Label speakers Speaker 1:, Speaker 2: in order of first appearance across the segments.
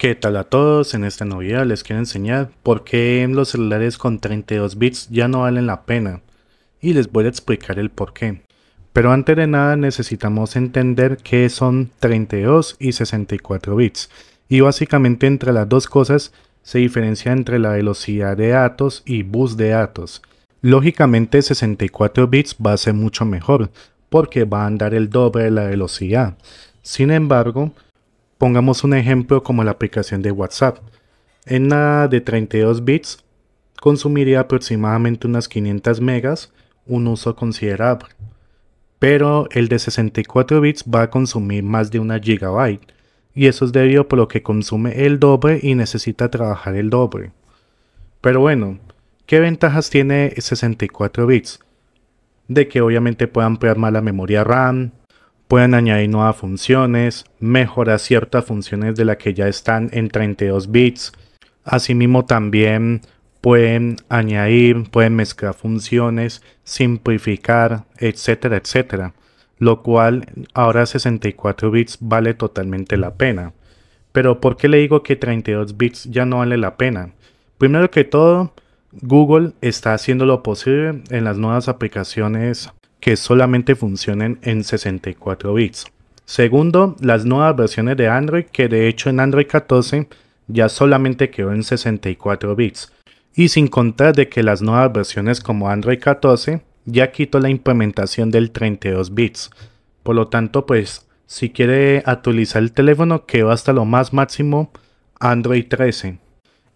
Speaker 1: ¿Qué tal a todos? En esta novedad les quiero enseñar por qué los celulares con 32 bits ya no valen la pena y les voy a explicar el por qué. Pero antes de nada necesitamos entender qué son 32 y 64 bits y básicamente entre las dos cosas se diferencia entre la velocidad de datos y bus de datos. Lógicamente 64 bits va a ser mucho mejor porque va a andar el doble de la velocidad. Sin embargo, Pongamos un ejemplo como la aplicación de WhatsApp. En nada de 32 bits consumiría aproximadamente unas 500 megas, un uso considerable. Pero el de 64 bits va a consumir más de una gigabyte. Y eso es debido por lo que consume el doble y necesita trabajar el doble. Pero bueno, ¿qué ventajas tiene 64 bits? De que obviamente puede ampliar más la memoria RAM, Pueden añadir nuevas funciones, mejorar ciertas funciones de las que ya están en 32 bits. Asimismo también pueden añadir, pueden mezclar funciones, simplificar, etcétera, etcétera. Lo cual ahora 64 bits vale totalmente la pena. Pero ¿por qué le digo que 32 bits ya no vale la pena? Primero que todo, Google está haciendo lo posible en las nuevas aplicaciones que solamente funcionen en 64 bits. Segundo, las nuevas versiones de Android, que de hecho en Android 14 ya solamente quedó en 64 bits. Y sin contar de que las nuevas versiones como Android 14 ya quitó la implementación del 32 bits. Por lo tanto, pues si quiere actualizar el teléfono quedó hasta lo más máximo Android 13.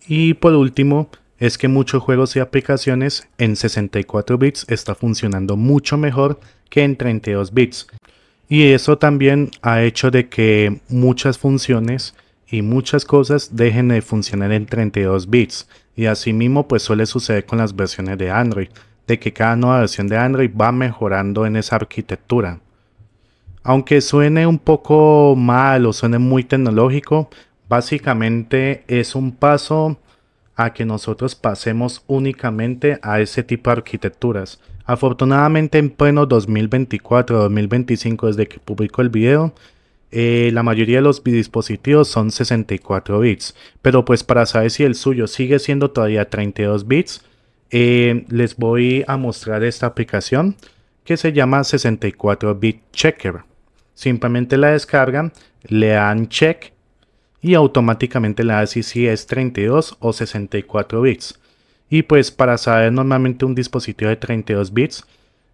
Speaker 1: Y por último, es que muchos juegos y aplicaciones en 64 bits está funcionando mucho mejor que en 32 bits. Y eso también ha hecho de que muchas funciones y muchas cosas dejen de funcionar en 32 bits. Y asimismo pues suele suceder con las versiones de Android, de que cada nueva versión de Android va mejorando en esa arquitectura. Aunque suene un poco mal o suene muy tecnológico, básicamente es un paso a que nosotros pasemos únicamente a ese tipo de arquitecturas. Afortunadamente en pleno 2024-2025 desde que publicó el video, eh, la mayoría de los dispositivos son 64 bits, pero pues para saber si el suyo sigue siendo todavía 32 bits, eh, les voy a mostrar esta aplicación que se llama 64 bit checker. Simplemente la descargan, le dan check y automáticamente la ASI si, es 32 o 64 bits. Y pues para saber normalmente un dispositivo de 32 bits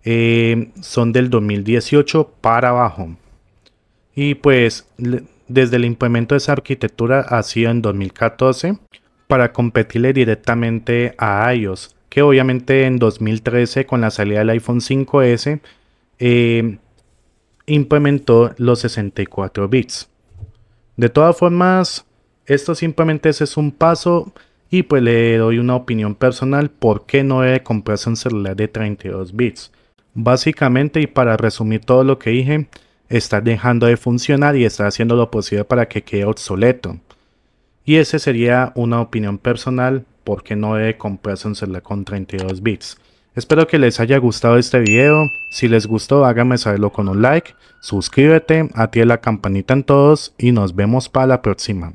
Speaker 1: eh, son del 2018 para abajo. Y pues desde el implemento de esa arquitectura ha sido en 2014 para competirle directamente a iOS, que obviamente en 2013 con la salida del iPhone 5S eh, implementó los 64 bits. De todas formas, esto simplemente es un paso y pues le doy una opinión personal por qué no debe comprarse un celular de 32 bits. Básicamente y para resumir todo lo que dije, está dejando de funcionar y está haciendo lo posible para que quede obsoleto. Y esa sería una opinión personal por qué no debe comprarse un celular con 32 bits. Espero que les haya gustado este video, si les gustó háganme saberlo con un like, suscríbete, activa la campanita en todos y nos vemos para la próxima.